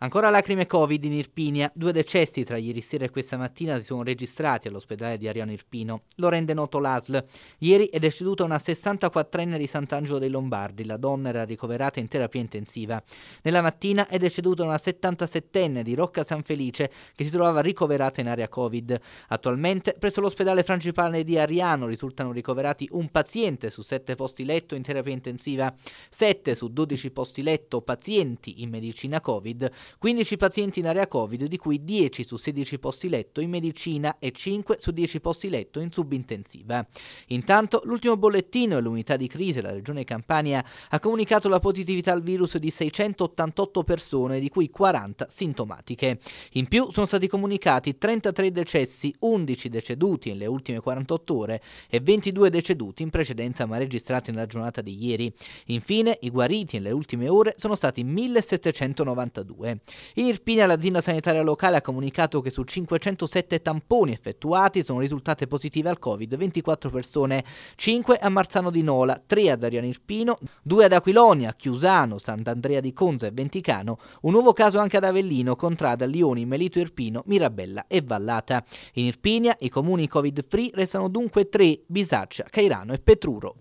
Ancora lacrime Covid in Irpinia. Due decessi tra ieri sera e questa mattina si sono registrati all'ospedale di Ariano Irpino. Lo rende noto l'ASL. Ieri è deceduta una 64enne di Sant'Angelo dei Lombardi. La donna era ricoverata in terapia intensiva. Nella mattina è deceduta una 77enne di Rocca San Felice che si trovava ricoverata in area Covid. Attualmente presso l'ospedale principale di Ariano risultano ricoverati un paziente su sette posti letto in terapia intensiva, sette su 12 posti letto pazienti in medicina Covid 15 pazienti in area Covid, di cui 10 su 16 posti letto in medicina e 5 su 10 posti letto in subintensiva. Intanto, l'ultimo bollettino e l'unità di crisi della Regione Campania ha comunicato la positività al virus di 688 persone, di cui 40 sintomatiche. In più sono stati comunicati 33 decessi, 11 deceduti nelle ultime 48 ore e 22 deceduti in precedenza ma registrati nella giornata di ieri. Infine, i guariti nelle ultime ore sono stati 1792. In Irpinia l'azienda sanitaria locale ha comunicato che su 507 tamponi effettuati sono risultate positive al Covid 24 persone, 5 a Marzano di Nola, 3 ad Ariano Irpino, 2 ad Aquilonia, Chiusano, Sant'Andrea di Conza e Venticano, un nuovo caso anche ad Avellino, Contrada, Lioni, Melito Irpino, Mirabella e Vallata. In Irpinia i comuni Covid free restano dunque 3, Bisaccia, Cairano e Petruro.